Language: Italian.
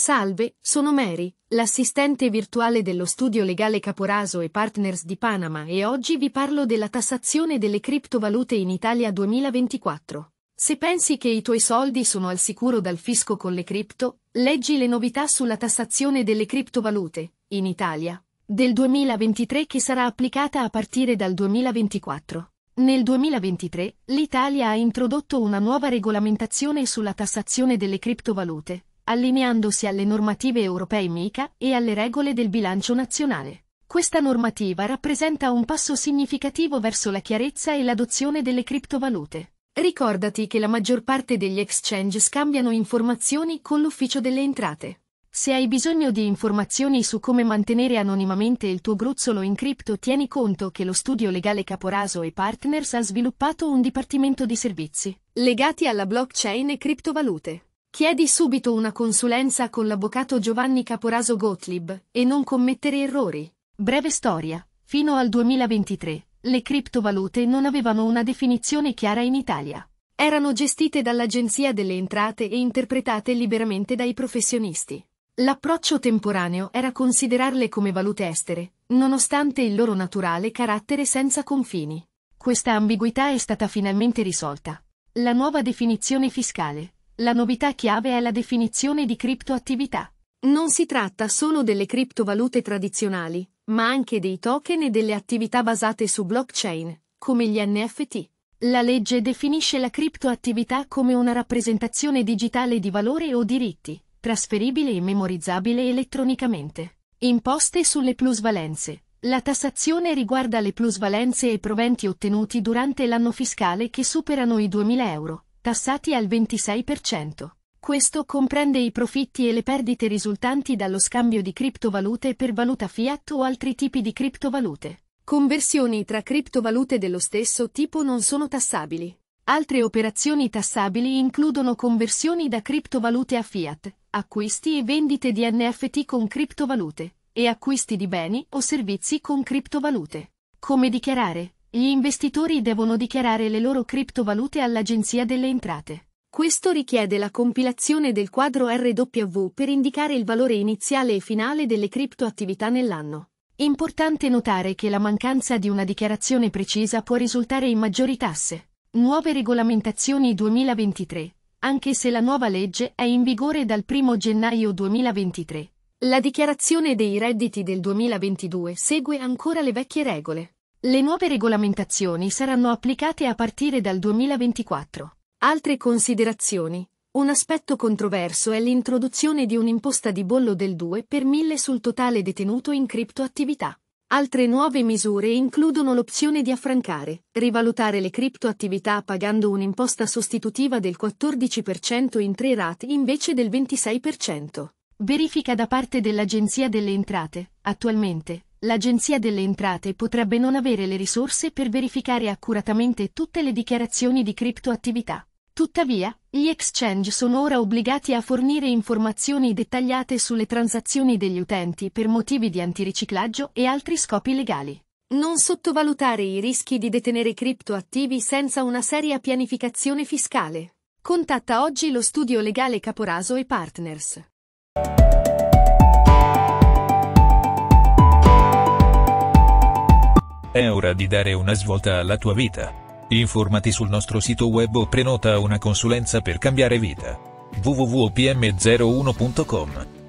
Salve, sono Mary, l'assistente virtuale dello studio legale Caporaso e Partners di Panama e oggi vi parlo della tassazione delle criptovalute in Italia 2024. Se pensi che i tuoi soldi sono al sicuro dal fisco con le cripto, leggi le novità sulla tassazione delle criptovalute, in Italia, del 2023 che sarà applicata a partire dal 2024. Nel 2023, l'Italia ha introdotto una nuova regolamentazione sulla tassazione delle criptovalute allineandosi alle normative europee MICA e alle regole del bilancio nazionale. Questa normativa rappresenta un passo significativo verso la chiarezza e l'adozione delle criptovalute. Ricordati che la maggior parte degli exchange scambiano informazioni con l'ufficio delle entrate. Se hai bisogno di informazioni su come mantenere anonimamente il tuo gruzzolo in cripto, tieni conto che lo studio legale Caporaso e Partners ha sviluppato un dipartimento di servizi legati alla blockchain e criptovalute. Chiedi subito una consulenza con l'avvocato Giovanni Caporaso Gottlieb e non commettere errori. Breve storia. Fino al 2023, le criptovalute non avevano una definizione chiara in Italia. Erano gestite dall'Agenzia delle Entrate e interpretate liberamente dai professionisti. L'approccio temporaneo era considerarle come valute estere, nonostante il loro naturale carattere senza confini. Questa ambiguità è stata finalmente risolta. La nuova definizione fiscale, la novità chiave è la definizione di criptoattività. Non si tratta solo delle criptovalute tradizionali, ma anche dei token e delle attività basate su blockchain, come gli NFT. La legge definisce la criptoattività come una rappresentazione digitale di valore o diritti, trasferibile e memorizzabile elettronicamente. Imposte sulle plusvalenze. La tassazione riguarda le plusvalenze e proventi ottenuti durante l'anno fiscale che superano i 2.000 euro, tassati al 26%. Questo comprende i profitti e le perdite risultanti dallo scambio di criptovalute per valuta fiat o altri tipi di criptovalute. Conversioni tra criptovalute dello stesso tipo non sono tassabili. Altre operazioni tassabili includono conversioni da criptovalute a fiat, acquisti e vendite di NFT con criptovalute, e acquisti di beni o servizi con criptovalute. Come dichiarare? Gli investitori devono dichiarare le loro criptovalute all'Agenzia delle Entrate. Questo richiede la compilazione del quadro RW per indicare il valore iniziale e finale delle criptoattività nell'anno. Importante notare che la mancanza di una dichiarazione precisa può risultare in maggiori tasse. Nuove regolamentazioni 2023. Anche se la nuova legge è in vigore dal 1 gennaio 2023, la dichiarazione dei redditi del 2022 segue ancora le vecchie regole. Le nuove regolamentazioni saranno applicate a partire dal 2024. Altre considerazioni. Un aspetto controverso è l'introduzione di un'imposta di bollo del 2 per 1000 sul totale detenuto in criptoattività. Altre nuove misure includono l'opzione di affrancare, rivalutare le criptoattività pagando un'imposta sostitutiva del 14% in tre rate invece del 26%. Verifica da parte dell'Agenzia delle Entrate. Attualmente, l'Agenzia delle Entrate potrebbe non avere le risorse per verificare accuratamente tutte le dichiarazioni di criptoattività. Tuttavia, gli exchange sono ora obbligati a fornire informazioni dettagliate sulle transazioni degli utenti per motivi di antiriciclaggio e altri scopi legali. Non sottovalutare i rischi di detenere criptoattivi senza una seria pianificazione fiscale. Contatta oggi lo studio legale Caporaso e Partners. È ora di dare una svolta alla tua vita. Informati sul nostro sito web o prenota una consulenza per cambiare vita. www.pm01.com